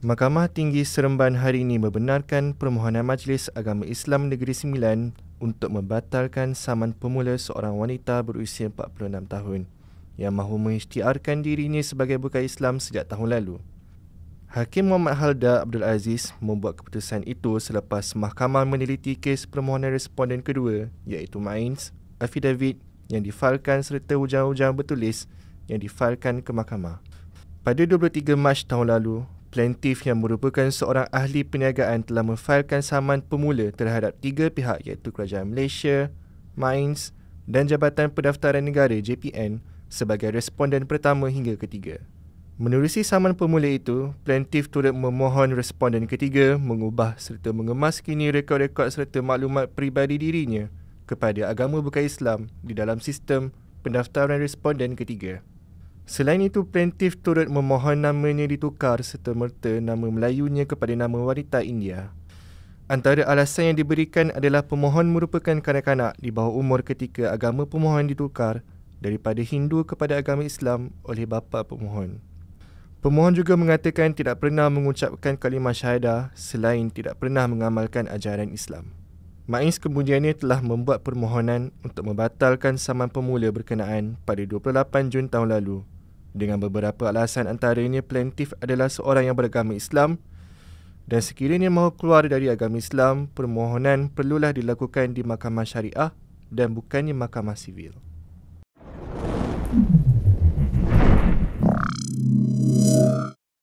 Mahkamah Tinggi Seremban hari ini membenarkan permohonan Majlis Agama Islam Negeri Sembilan untuk membatalkan saman pemula seorang wanita berusia 46 tahun yang mahu mengisytiarkan dirinya sebagai buka Islam sejak tahun lalu. Hakim Muhammad Halda Abdul Aziz membuat keputusan itu selepas mahkamah meneliti kes permohonan responden kedua iaitu Mainz, Affidavit yang difalkan serta hujan-hujan bertulis yang difalkan ke mahkamah. Pada 23 Mac tahun lalu, Plaintif yang merupakan seorang ahli perniagaan telah memfailkan saman pemula terhadap tiga pihak iaitu Kerajaan Malaysia, MINES dan Jabatan Pendaftaran Negara JPN sebagai responden pertama hingga ketiga. Menerusi saman pemula itu, plaintif turut memohon responden ketiga mengubah serta mengemas kini rekod-rekod serta maklumat peribadi dirinya kepada agama bukan Islam di dalam sistem pendaftaran responden ketiga. Selain itu, plaintif turut memohon namanya ditukar serta merta nama Melayunya kepada nama wanita India. Antara alasan yang diberikan adalah pemohon merupakan kanak-kanak di bawah umur ketika agama pemohon ditukar daripada Hindu kepada agama Islam oleh bapa pemohon. Pemohon juga mengatakan tidak pernah mengucapkan kalimah syahadah selain tidak pernah mengamalkan ajaran Islam. Maiz kemudiannya telah membuat permohonan untuk membatalkan saman pemula berkenaan pada 28 Jun tahun lalu dengan beberapa alasan antaranya plaintif adalah seorang yang beragama Islam dan sekiranya mahu keluar dari agama Islam, permohonan perlulah dilakukan di mahkamah syariah dan bukannya mahkamah sivil.